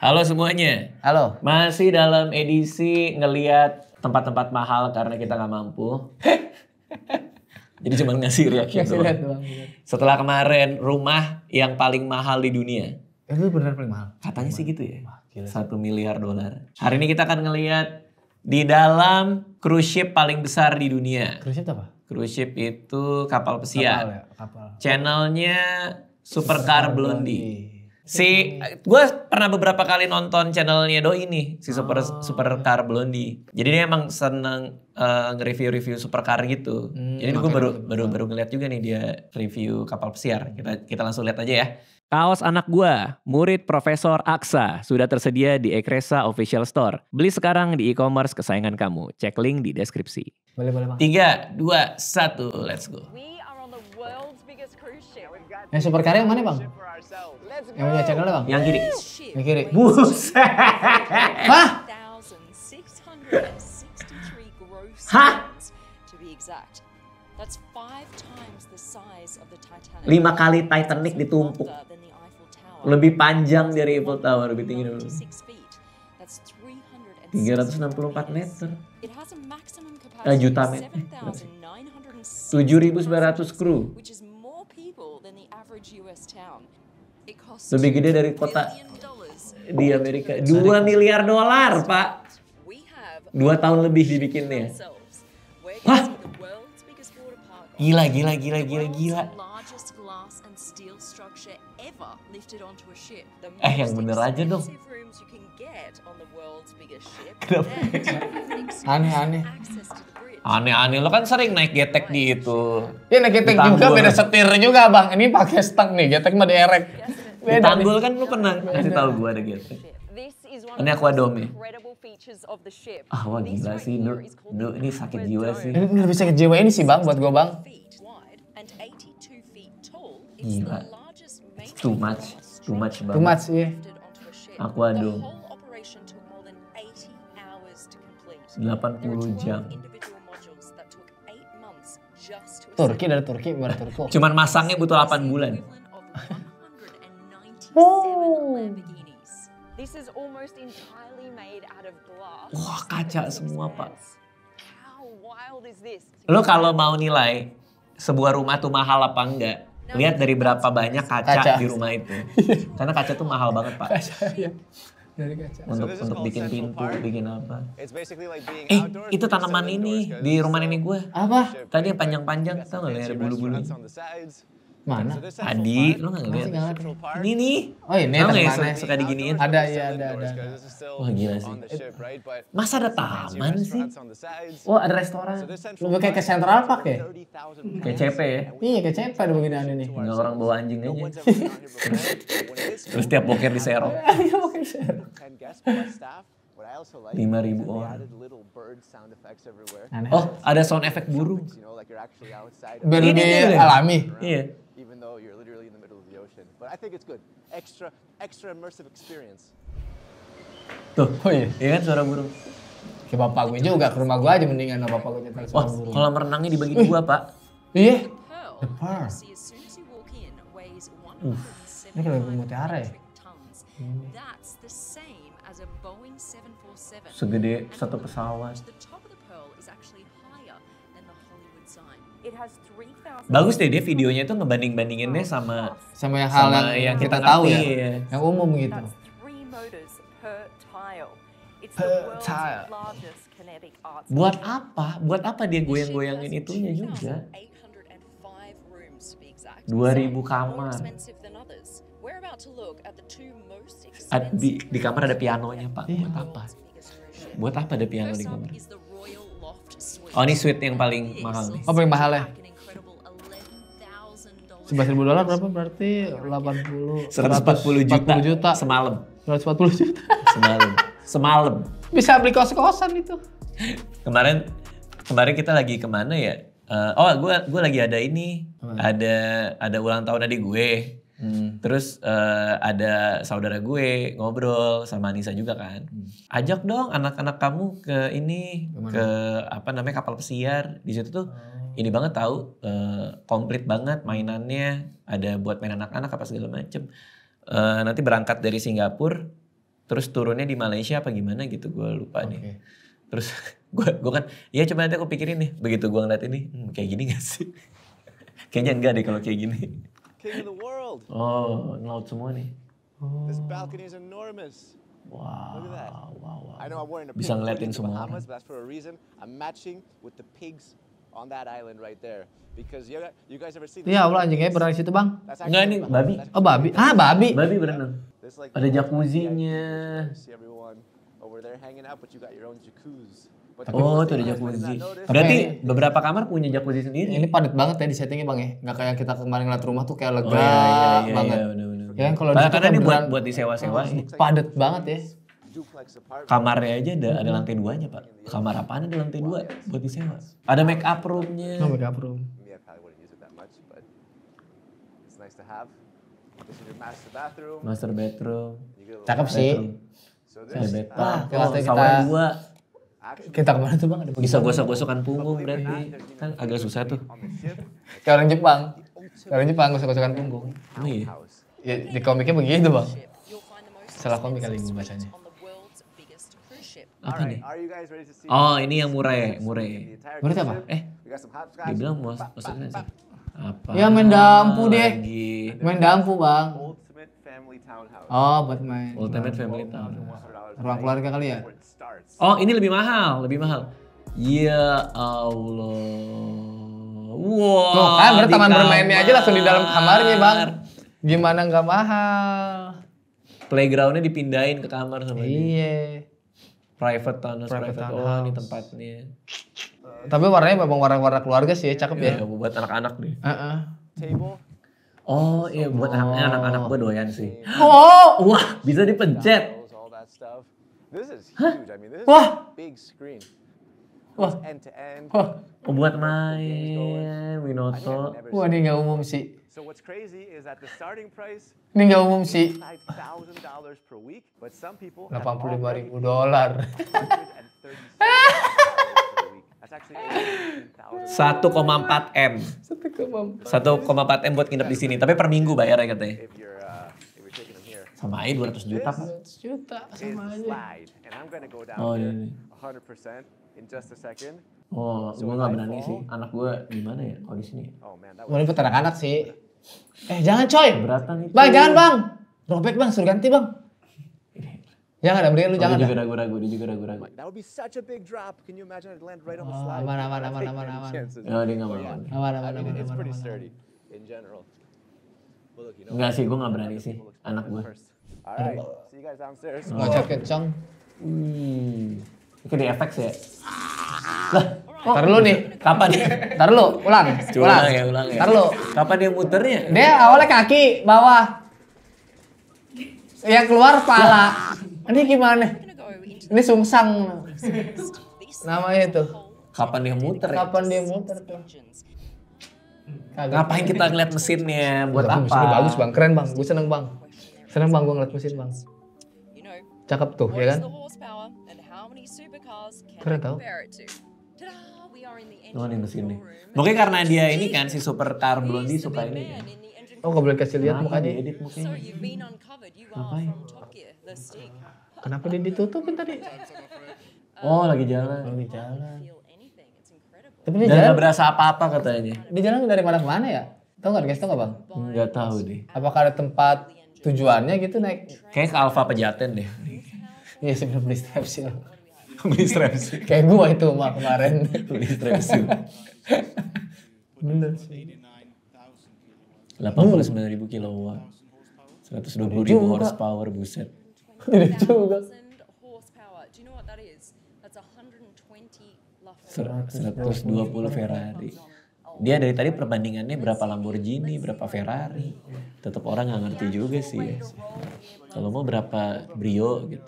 Halo semuanya. Halo. Masih dalam edisi ngeliat tempat-tempat mahal karena kita nggak mampu. Jadi cuma ngasih reaksi ya, doang. Iya. Setelah kemarin rumah yang paling mahal di dunia. Eh, itu benar paling mahal. Katanya sih gitu ya. Satu miliar dolar. Hari ini kita akan ngeliat di dalam cruise ship paling besar di dunia. Cruise ship apa? Cruise ship itu kapal pesiar. Kapal ya, kapal. Channelnya Supercar Blondie. Blondie. Si iya. gue pernah beberapa kali nonton channelnya Do ini si super oh. Ah. supercar Blondie. Jadi dia emang seneng uh, nge-review-review supercar gitu. Hmm, Jadi gue baru baru baru ngeliat juga nih dia review kapal pesiar. Kita kita langsung lihat aja ya. Kaos anak gue murid Profesor Aksa, sudah tersedia di Ekresa Official Store. Beli sekarang di e-commerce kesayangan kamu. Cek link di deskripsi. Boleh, boleh, tiga dua satu let's go. We are on the yang super karya yang mana bang? Yang punya channel bang? Yang kiri. Yang kiri. Buset. Hah? Hah? Lima kali Titanic ditumpuk. Lebih panjang dari Eiffel Tower, lebih tinggi dulu. 364 meter. Eh, juta meter. 7.900 kru. Lebih gede dari kota di Amerika. 2 miliar dolar, Pak. Dua tahun lebih dibikinnya. Hah? Gila, gila, gila, gila, gila. Eh, yang bener aja dong. Kenapa? Aneh-aneh. Aneh-aneh lo kan sering naik getek di iya, itu. ya naik getek juga beda setir juga bang. Ini pakai stang nih getek mah derek. Iya, tanggul kan lu pernah iya. ngasih tahu gue ada getek. Ini aku adomi. Ah wah gila sih, Nur, Nur ini sakit jiwa sih. Ini lebih sakit jiwa ini sih bang buat gue bang. Gila. too much, too much bang. Too much iya. Aku Delapan 80 jam. Turki dari Turki bukan Turki. Cuman masangnya butuh 8 bulan. wow. Wah kaca semua pak. Lo kalau mau nilai sebuah rumah tuh mahal apa enggak? Lihat dari berapa banyak kaca, kaca. di rumah itu. Karena kaca tuh mahal banget pak. Kaca, ya. Untuk so, untuk bikin pintu, park. bikin apa? Like eh, itu tanaman ini di rumah nenek gue. Apa? Tadi yang panjang-panjang tau gak ada bulu-bulu. Mana? Adi, lu gak ngeliat? Ini nih. Oh ini yang Suka diginiin. Ada, iya ada, ada. Wah gila sih. Masa ada taman sih? Wah oh, ada restoran. Lu kayak ke Central Park ya? Kayak CP ya? Iya kayak CP ada beginian ini. Tinggal orang bawa anjing aja. Terus tiap boker serok. Iya boker serok. Lima ribu orang. Oh, ada sound effect burung. Biar iya, iya, iya. alami. Iya even though you're literally in the middle of the ocean. But I think it's good. Extra, extra immersive experience. Tuh, oh iya, iya kan suara burung. Ke bapak gue juga, ke rumah gue aja mendingan sama bapak gue nyetel suara Wah, burung. kolam renangnya dibagi Wih. dua, Pak. Iya. The Pearl. Uh, ini kayak mutiara ya? Segede satu pesawat. bagus deh dia videonya itu ngebanding-bandinginnya oh, sama sama yang hal sama yang, yang kita, kita tahu ya, ya, yang umum gitu. Buat apa? Buat apa dia goyang-goyangin itunya juga? 2000 kamar. Di, di kamar ada pianonya, Pak. Buat apa? Buat apa ada piano di kamar? Oh ini suite yang paling mahal nih. Oh paling mahal ya? Sebelas ribu dolar berapa berarti? delapan puluh. 80 140 juta, juta. semalam. puluh juta. semalam. Semalam. Bisa beli kos-kosan itu. kemarin kemarin kita lagi kemana ya? Uh, oh, gue gue lagi ada ini, hmm. ada ada ulang tahun adik gue. Hmm. Terus uh, ada saudara gue ngobrol sama Anissa juga kan. Hmm. Ajak dong anak-anak kamu ke ini ke apa namanya kapal pesiar. Di situ tuh hmm. ini banget tahu uh, komplit banget mainannya. Ada buat main anak-anak apa segala macem. Uh, nanti berangkat dari Singapura terus turunnya di Malaysia apa gimana gitu gue lupa okay. nih. Terus gue gue kan ya coba nanti aku pikirin nih begitu gue ngeliat ini hmm, kayak gini gak sih? Kayaknya enggak deh kalau kayak gini world. Oh, not Laut Semua nih. This balcony is enormous. Wow. I know I'm wearing a pig Bisa ngeliatin semua Bahamas, but that's for a reason. I'm matching with the pigs on that island right there. Because Iya, Allah anjingnya eh, di situ, Bang. Enggak ini babi. Oh, babi. Ah, babi. Babi berenang. Ada jacuzzinya. See Oh, itu ada jacuzzi. Berarti beberapa kamar punya jacuzzi sendiri. Ini padat banget ya di settingnya bang ya. Gak kayak kita kemarin ngeliat rumah tuh kayak oh, lega iya, iya, iya, banget. Iya, Ya kan kalau karena ini buat buat disewa-sewa. Oh, ya. Padat banget ya. Kamarnya aja ada ada lantai duanya pak. Kamar apaan ada lantai dua buat disewa. Ada make up roomnya. Oh, make up room. Master bedroom. Cakep sih. Saya beta. Wah, kalau kita dua kita kemana tuh bang? Bisa gosok-gosokan punggung berarti. Kan agak susah tuh. Kayak orang Jepang. Kayak orang Jepang gosok-gosokan punggung. Oh, iya. Ya, di komiknya begitu bang. Salah komik kali ini bacanya. Apa nih? Oh ini yang murai, ya, murai. Ya. murai apa? Eh, dibilang maksudnya sih. Apa? Ya main dampu deh. Main dampu bang. Oh, buat main. Ultimate Family Town. Ruang keluarga kali ya? Oh, ini lebih mahal, lebih mahal. Ya Allah. Wow. Tuh kan, berarti taman bermainnya aja langsung di dalam kamarnya, Bang. Gimana nggak mahal? Playgroundnya dipindahin ke kamar sama dia. Iya. Private townhouse, private, private oh, townhouse. Oh, ini tempatnya. Tapi warnanya memang warna-warna keluarga sih iya, ya, cakep ya. Iya, Buat anak-anak deh. Uh -uh. Table Oh, oh iya buat anaknya anak-anak oh. gue doyan sih. Oh, oh wah bisa dipencet. Nah, Hah? Wah. Wah. Wah. Oh, buat main Winoto. Wah ini nggak umum sih. So what's crazy is that the starting price ini nggak umum sih. Delapan puluh lima ribu dolar. 1,4 M. 1,4 M buat nginep di sini, tapi per minggu bayarnya katanya. Uh, sama aja 200 juta, Pak. 200 juta, sama aja. Oh, iya. iya. Oh, gue gak berani sih. Anak gue gimana ya kalau oh, di sini? Oh, Mulai ikut anak-anak sih. Eh, jangan coy. Beratan itu. Bang, jangan bang. Robek bang, suruh ganti bang. Jangan, mendingan lu oh, jangan. Dia juga ragu-ragu, dia juga ragu-ragu. That would be such a big drop. Can you imagine it land right on the oh, slide? Aman, aman, aman, oh, aman, aman. ya dia nggak aman. Aman, aman, aman. It's pretty sturdy in general. Enggak sih, gue nggak berani sih. Anak gue. Alright, see you guys downstairs. Ngocok kencang. Wih. Itu di efek ya? Lah, Oh, Ntar lu nih. Kapan nih? Ntar lu, ulang. ulang. ya, ulang ya. Ntar lu. Kapan dia muternya? Dia awalnya kaki, bawah. Yang keluar pala. Ini gimana? Ini sungsang. Namanya itu. Kapan dia muter? Ya? Kapan dia muter tuh? Kagak. Ngapain kita ngeliat mesinnya? Buat Tapi apa? Mesinnya bagus bang, keren bang. Gue seneng bang. Seneng bang gue ngeliat mesin bang. Cakep tuh, ya kan? Keren tau. Oh, ini mesinnya. Mungkin karena dia ini kan si supercar Blondie suka ini kan. Oh gak boleh kasih lihat nah, mukanya. Edit mukanya. Ngapain? Kenapa dia ditutupin tadi? Oh, lagi jalan. Lagi jalan. Tapi dia Dan jalan. berasa apa-apa katanya. Dia jalan dari mana ke mana ya? Tahu nggak guys? tahu nggak bang? Nggak tahu deh. Apakah ada tempat tujuannya gitu naik? Kayak ke Alfa Pejaten deh. Iya sih beli strepsil. beli strepsil. Kayak gua itu mah kemarin. beli strepsil. Bener sih. 89 ribu kilowatt. 120 ribu horsepower buset seratus juga. 120 Ferrari. Dia dari tadi perbandingannya berapa Lamborghini, berapa Ferrari. Tetap orang nggak ngerti juga sih. Ya. Kalau mau berapa Brio gitu.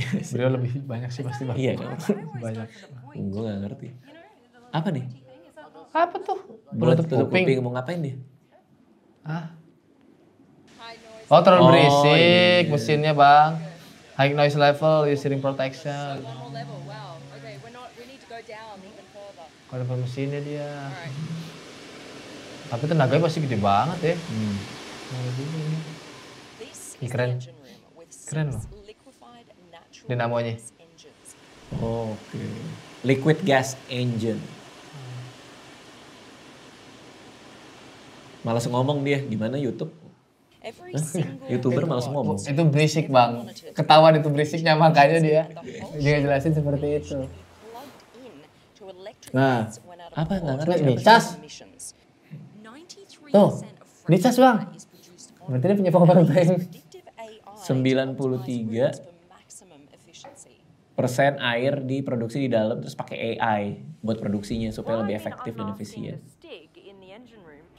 Brio lebih banyak sih pasti Iya kan? Banyak. Gue nggak ngerti. Apa nih? Apa tuh? Belum tutup kuping. kuping. Mau ngapain dia? Ah, Oh terlalu oh, berisik iya. iya mesinnya iya. bang. High noise level, using hearing protection. Kalau level mesinnya dia. Tapi tenaganya pasti gede banget ya. Hmm. Nah, ini keren. Keren loh. Dinamonya. Oh, Oke. Okay. Liquid gas engine. Malas ngomong dia, gimana YouTube? Youtuber malas ngomong. Itu berisik bang. Ketahuan itu berisiknya makanya dia dia jelasin seperti itu. Nah, apa nggak ngerti nih? Cas. Tuh, ini cas bang. Berarti dia punya Sembilan puluh tiga persen air diproduksi di dalam terus pakai AI buat produksinya supaya lebih efektif dan efisien.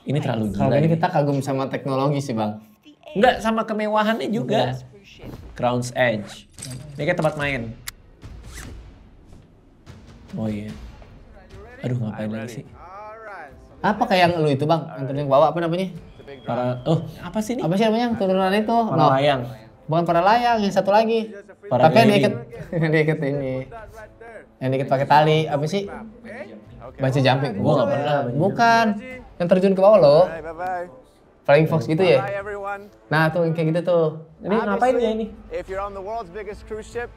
Ini terlalu gila. Kalau ini kita kagum sama teknologi sih bang. Enggak sama kemewahannya juga. Iya. Crown's Edge. Ini kayak tempat main. Oh iya. Aduh ngapain lagi sih? Apa kayak yang lu itu bang? Yang tadi bawa apa namanya? Para, oh apa sih ini? Apa sih namanya yang turunan itu? Para no. layang. Bukan para layang, yang satu lagi. Para Tapi yang diikat, yang diikat ini. Yang diikat pakai tali, apa sih? Baca jumping. Gua gak pernah. Bukan. Yang terjun ke bawah lo bye, bye. Flying Fox gitu ya? Nah tuh kayak gitu tuh. Ini ngapain ya ini? If you're on the world's biggest cruise ship,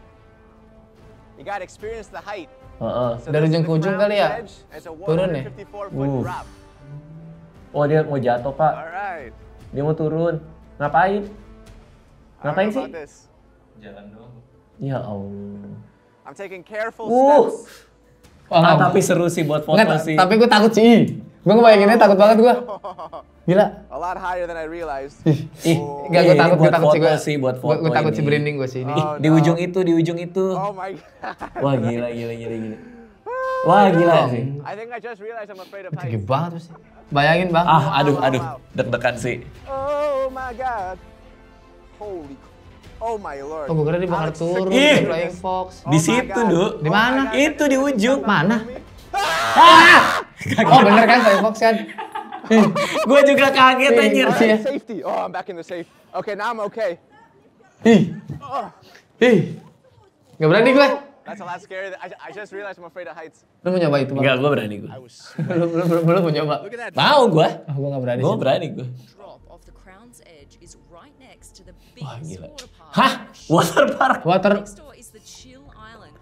you gotta experience the height. Uh -uh. Dari ujung ke ujung kali ya? Turun ya? Uh. Oh dia mau jatuh pak. Dia mau turun. Ngapain? Ngapain sih? Jalan dong. Ya Allah. I'm taking careful steps. Uh. Wah, Ah, tapi seru sih buat foto Nggak, sih. Tapi gue takut sih. Gue ngebayanginnya takut banget gue. Gila. A lot higher than I realized. Ih, oh. Gak, gue takut, gue takut sih gue. sih buat foto Gue takut sih branding gue sih ini. Oh, no. Di ujung itu, di ujung itu. Oh my god. Wah gila, gila, gila, gila. Wah gila sih. I think I just realized I'm afraid of heights. Tinggi banget sih. Bayangin bang. Ah, aduh, aduh. Deg-degan sih. Oh my god. Holy Oh my lord. Oh, kira di bawah turun, di Flying Fox. Oh di situ, Duk. Di mana? Oh itu di ujung. Mana? Ah! ah! Oh, bener kan Flying Fox kan? Gue juga kaget iya, anjir. Iya. Safety. Oh, I'm back in the safe. Okay, now I'm okay. Ih. Oh. Ih. Gak berani gue. That's a lot scary. I, just realized I'm afraid of heights. Lu mau nyoba itu, Bang? Enggak, gue berani gue. belum, belum, belum, mau nyoba. Mau gue. Ah, gue gak berani. Gue berani gue. Wah gila. Hah? Water park? Water. Chill Island.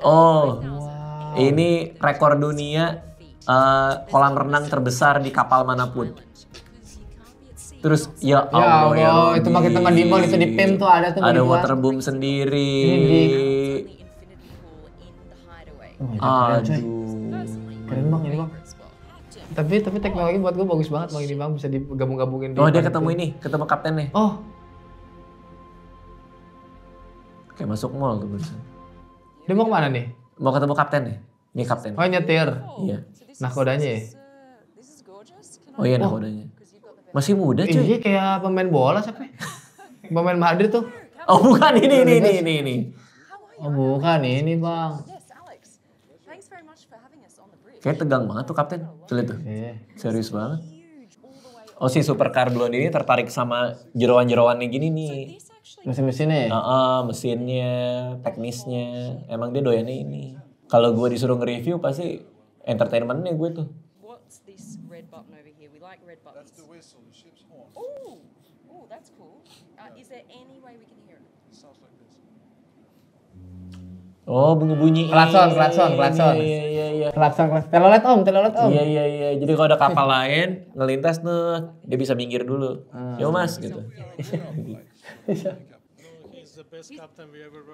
Oh, wow. ini rekor dunia uh, kolam renang terbesar di kapal manapun. Terus ya, ya Allah, ya Allah itu makin kita di mall itu di PIM tuh ada tuh ada water boom sendiri. Ini oh, Aduh. Keren banget ini bang tapi tapi teknologi buat gue bagus banget bang ini bang bisa digabung-gabungin. Oh dia ketemu ini, ketemu kapten nih. Oh. Kayak masuk mall tuh barusan. Dia mau kemana nih? Mau ketemu kapten nih. Ini kapten. Oh nyetir. Iya. Nakodanya ya. Oh iya oh. nakodanya. Masih muda cuy. Iya kayak pemain bola siapa? Ya? pemain Madrid tuh. Oh bukan ini ini ini ini. ini. Oh bukan ini bang. Kayak tegang banget tuh kapten. Lihat tuh. Yeah. Serius banget. Oh si supercar Blonde ini tertarik sama jeroan-jeroannya gini nih. Mesin-mesinnya ya? Uh -uh, mesinnya, teknisnya. Emang dia doyan ini. Kalau gue disuruh nge-review pasti entertainmentnya gue tuh. What's this red button over here? We like red buttons. That's the whistle, the ship's horn. Oh, oh, that's cool. Uh, is there any way we can hear it? It sounds like Oh, bunyi-bunyi. Klakson, iya, klakson, iya, klakson. Iya, iya, iya. Klakson, klakson. Telolet om, telolet om. Iya, iya, iya. Jadi kalau ada kapal lain ngelintas tuh, dia bisa minggir dulu. Hmm. Yo mas, gitu.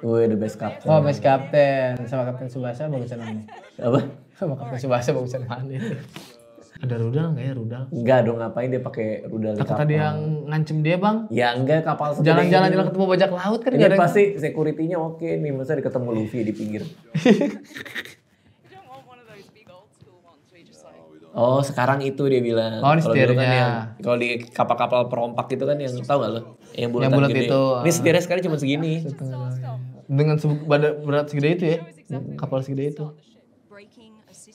Wih, the best captain. Oh, best captain. Sama Kapten Subasa bagusan mana? Apa? Sama Kapten Subasa bagusan mana? Ada rudal nggak ya rudal? Enggak dong ngapain dia pakai rudal Takut kapal. yang ngancem dia bang? Ya enggak kapal Jalan-jalan jalan ketemu bajak laut kan? Ini pasti yang... security-nya oke nih masa ketemu Luffy di pinggir. oh sekarang itu dia bilang. Oh kalau kan setirnya. kan kalau di kapal-kapal perompak itu kan yang tahu nggak lo? Yang bulat, yang bulat gede. itu. Ini ah. setirnya sekarang cuma segini. Setengah. Ya. Dengan berat segede itu ya? Kapal segede itu.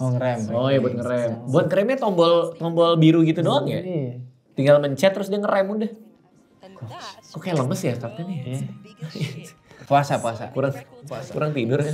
Oh ngerem. Oh iya buat ngerem. Buat ngeremnya tombol tombol biru gitu doang ya? Iya. Tinggal mencet terus dia ngerem udah. Kok kayak lemes ya kapten ya? Iya. puasa puasa. Kurang puasa. kurang tidur kan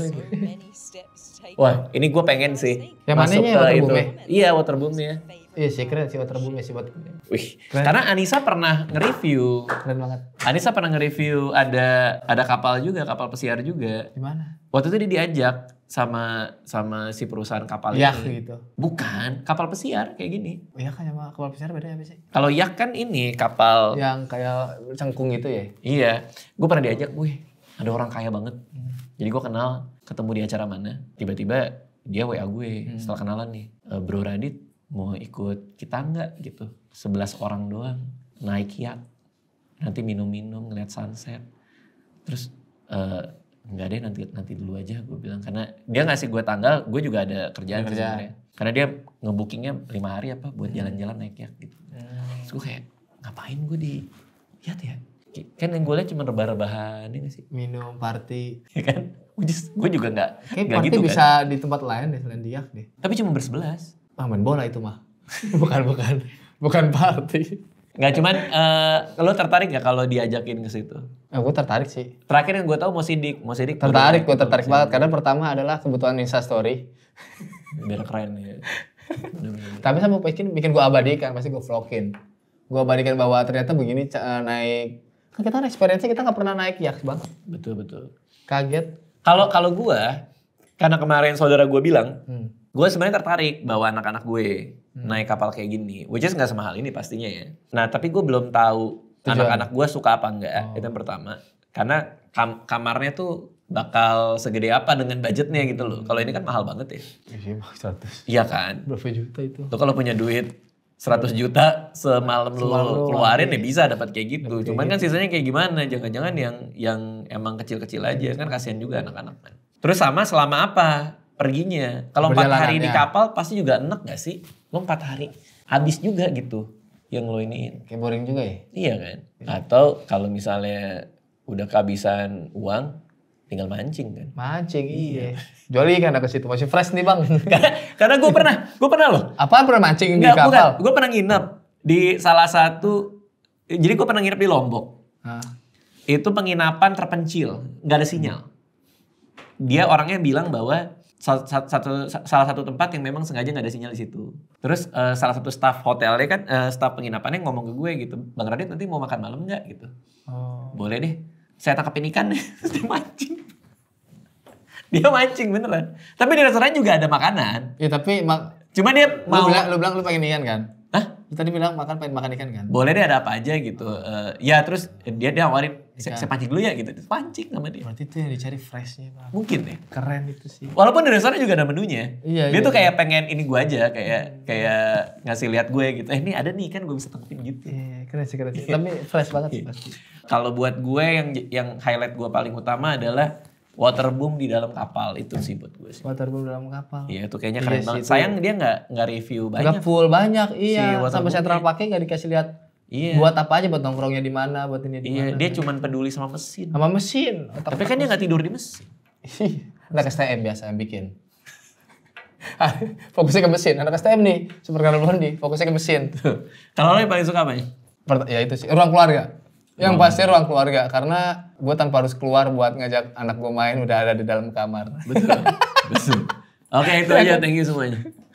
Wah ini gue pengen sih. Yang mananya ya Iya waterboom ya. Iya sih keren sih water bulu sih buat Wih, keren. karena Anissa pernah nge-review. Keren banget. Anissa pernah nge-review ada ada kapal juga, kapal pesiar juga. Di mana? Waktu itu dia diajak sama sama si perusahaan kapal yak, ini. gitu. Bukan, kapal pesiar kayak gini. Oh, iya kan sama kapal pesiar beda ya sih? Kalau yak kan ini kapal yang kayak cengkung itu ya. Iya. Gue pernah diajak, wih, ada orang kaya banget. Hmm. Jadi gue kenal, ketemu di acara mana, tiba-tiba dia WA gue hmm. setelah kenalan nih. Eh, Bro Radit, mau ikut kita nggak gitu sebelas orang doang naik yacht nanti minum-minum ngeliat sunset terus uh, nggak deh nanti nanti dulu aja gue bilang karena dia ngasih gue tanggal gue juga ada kerjaan ya, sebenarnya karena dia ngebookingnya lima hari apa buat hmm. jalan-jalan naik yacht gitu hmm. terus gue kayak ngapain gue di yacht ya kan yang gue lihat cuma rebah-rebahan ini ya sih minum party ya kan gue juga nggak kayak party gitu, kan? bisa kan? di tempat lain deh selain di yacht deh tapi cuma bersebelas ah main bola itu mah bukan bukan bukan party nggak cuman uh, lo tertarik gak kalau diajakin ke situ? Eh, gue tertarik sih. Terakhir yang gue tahu mau sidik, mau sidik. Tertarik, gue tertarik banget karena pertama adalah kebutuhan Insta Story. Biar keren ya. Tapi sama bikin bikin gue abadikan, pasti gue vlogin. Gue abadikan bahwa ternyata begini eh, naik. Kan kita experience kita nggak pernah naik ya bang. Betul betul. Kaget. Kalau kalau gue, karena kemarin saudara gue bilang, hmm gue sebenarnya tertarik bawa anak-anak gue hmm. naik kapal kayak gini, which is nggak semahal ini pastinya ya. Nah tapi gue belum tahu anak-anak gue suka apa enggak oh. itu yang pertama. Karena kam kamarnya tuh bakal segede apa dengan budgetnya gitu loh. Kalau ini kan mahal banget ya. Iya, iya kan. Berapa juta itu? Lo kalau punya duit 100 juta semalam lu keluarin ya bisa dapat kayak gitu. Dapet Cuman kan sisanya kayak gimana? Jangan-jangan yang yang emang kecil-kecil aja kan kasihan juga anak-anak Terus sama selama apa? perginya. Kalau empat hari di ya. kapal pasti juga enak gak sih? Lo empat hari habis juga gitu yang lo iniin. Kayak boring juga ya? Iya kan. Atau kalau misalnya udah kehabisan uang, tinggal mancing kan. Mancing iya. iya. Joli kan ke situ masih fresh nih bang. karena, karena gue pernah, gue pernah loh. Apaan pernah mancing Nggak, di kapal? Gue pernah nginep di salah satu. Jadi gue pernah nginep di Lombok. Hah? Itu penginapan terpencil, nggak ada sinyal. Dia orangnya bilang bahwa satu, satu salah satu tempat yang memang sengaja nggak ada sinyal di situ. Terus uh, salah satu staff hotelnya kan uh, staff penginapannya ngomong ke gue gitu, Bang Radit nanti mau makan malam nggak gitu. Hmm. Boleh deh. Saya tangkapin ikan kan, dia mancing. dia mancing beneran. Tapi di restoran juga ada makanan. Ya tapi mak Cuma dia mau. Lu bilang, lu bilang lu pengen ikan kan? Tadi bilang makan pengen makan ikan kan? Boleh deh ada apa aja gitu. Uh, ya terus dia dia awarin saya, saya pancing dulu ya gitu. Pancing sama dia. Berarti itu yang dicari freshnya pak. Mungkin ya Keren itu sih. Walaupun di restoran juga ada menunya. Iya. Dia iya, tuh iya. kayak pengen ini gue aja kayak hmm. kayak ngasih lihat gue gitu. Eh ini ada nih kan gue bisa tangkapin gitu. Iya, iya keren sih keren sih. Tapi fresh banget sih iya. pasti. Kalau buat gue yang yang highlight gue paling utama adalah waterboom di dalam kapal itu sih buat gue sih. Waterboom dalam kapal. Iya itu kayaknya iya keren banget. Sayang dia nggak nggak review banyak. Gak full banyak iya. Si Sampai terlalu pakai nggak dikasih lihat. Iya. Buat apa aja buat nongkrongnya di mana, buat ini di Iya, dia cuman peduli sama mesin. Sama mesin. Otak Tapi kan mesin. dia nggak tidur di mesin. Anak STM biasa yang bikin. fokusnya ke mesin. Anak STM nih, super Carol Bondi, fokusnya ke mesin. Kalau lo yang paling suka apa ya? Ya itu sih, ruang keluarga. Yang hmm. pasti ruang keluarga karena gue tanpa harus keluar buat ngajak anak gue main udah ada di dalam kamar. Betul. Betul. Oke, okay, itu aja. Thank you semuanya.